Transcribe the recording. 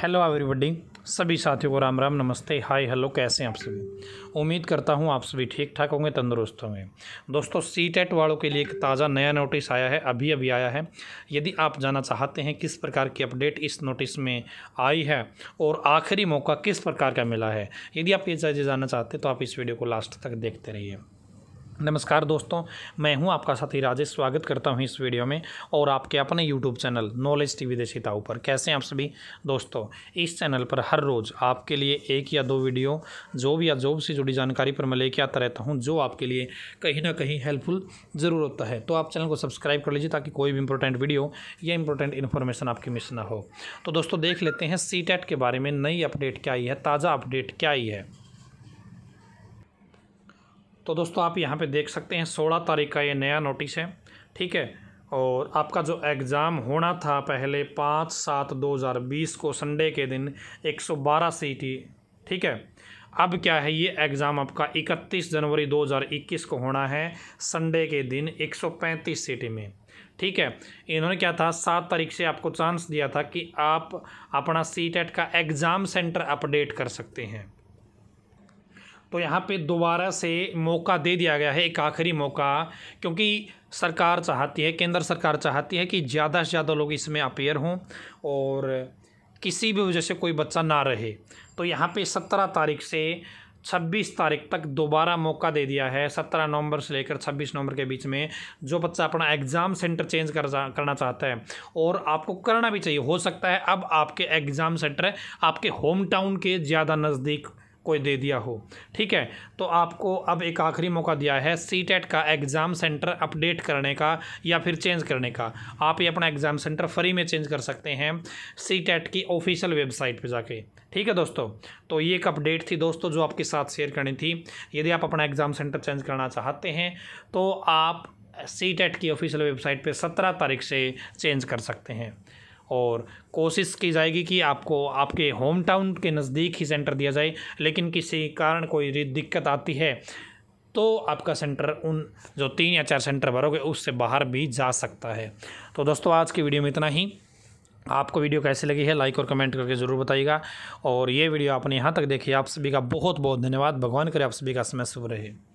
hello everybody सभी साथियों को राम राम नमस्ते हाय हेलो कैसे हैं आप सभी उम्मीद करता हूं आप सभी ठीक ठाक होंगे तंदुरुस्त होंगे दोस्तों सी टेट वालों के लिए एक ताज़ा नया नोटिस आया है अभी अभी आया है यदि आप जानना चाहते हैं किस प्रकार की अपडेट इस नोटिस में आई है और आखिरी मौका किस प्रकार का मिला है यदि आप ये चीज़ें जानना चाहते हैं तो आप इस वीडियो को लास्ट तक देखते रहिए नमस्कार दोस्तों मैं हूं आपका साथी राजेश स्वागत करता हूं इस वीडियो में और आपके अपने यूट्यूब चैनल नॉलेज टीवी देशिता पर कैसे हैं आप सभी दोस्तों इस चैनल पर हर रोज़ आपके लिए एक या दो वीडियो जॉब या जॉब से जुड़ी जानकारी पर मैं लेके आता रहता हूं जो आपके लिए कहीं ना कहीं हेल्पफुल ज़रूर होता है तो आप चैनल को सब्सक्राइब कर लीजिए ताकि कोई भी इंपॉर्टेंट वीडियो या इंपॉर्टेंट इन्फॉर्मेशन आपकी मिस ना हो तो दोस्तों देख लेते हैं सी के बारे में नई अपडेट क्या आई है ताज़ा अपडेट क्या आई है तो दोस्तों आप यहाँ पे देख सकते हैं सोलह तारीख का ये नया नोटिस है ठीक है और आपका जो एग्ज़ाम होना था पहले पाँच सात दो हज़ार बीस को संडे के दिन एक सौ बारह सीटी ठीक है अब क्या है ये एग्ज़ाम आपका इकतीस जनवरी दो हज़ार इक्कीस को होना है संडे के दिन एक सौ पैंतीस सीटी में ठीक है इन्होंने क्या था सात तारीख से आपको चांस दिया था कि आप अपना सी का एग्ज़ाम सेंटर अपडेट कर सकते हैं तो यहाँ पे दोबारा से मौका दे दिया गया है एक आखिरी मौका क्योंकि सरकार चाहती है केंद्र सरकार चाहती है कि ज़्यादा से ज़्यादा लोग इसमें अपेयर हों और किसी भी वजह से कोई बच्चा ना रहे तो यहाँ पे सत्रह तारीख से छब्बीस तारीख तक दोबारा मौका दे दिया है सत्रह नवंबर से लेकर छब्बीस नवंबर के बीच में जो बच्चा अपना एग्ज़ाम सेंटर चेंज कर करना चाहता है और आपको करना भी चाहिए हो सकता है अब आपके एग्ज़ाम सेंटर आपके होम टाउन के ज़्यादा नज़दीक कोई दे दिया हो ठीक है तो आपको अब एक आखिरी मौका दिया है सी e का एग्ज़ाम सेंटर अपडेट करने का या फिर चेंज करने का आप ये अपना एग्ज़ाम सेंटर फ्री में चेंज कर सकते हैं सी e की ऑफिशियल वेबसाइट पर जाके ठीक है दोस्तों तो ये एक अपडेट थी दोस्तों जो आपके साथ शेयर करनी थी यदि आप अपना एग्ज़ाम सेंटर चेंज करना चाहते हैं तो आप सी e की ऑफिशियल वेबसाइट पर सत्रह तारीख से चेंज कर सकते हैं और कोशिश की जाएगी कि आपको आपके होम टाउन के नज़दीक ही सेंटर दिया जाए लेकिन किसी कारण कोई दिक्कत आती है तो आपका सेंटर उन जो तीन या चार सेंटर भरोगे उससे बाहर भी जा सकता है तो दोस्तों आज की वीडियो में इतना ही आपको वीडियो कैसी लगी है लाइक और कमेंट करके ज़रूर बताइएगा और ये वीडियो आपने यहाँ तक देखी आप सभी का बहुत बहुत धन्यवाद भगवान करे आप सभी का समय शुभ रहे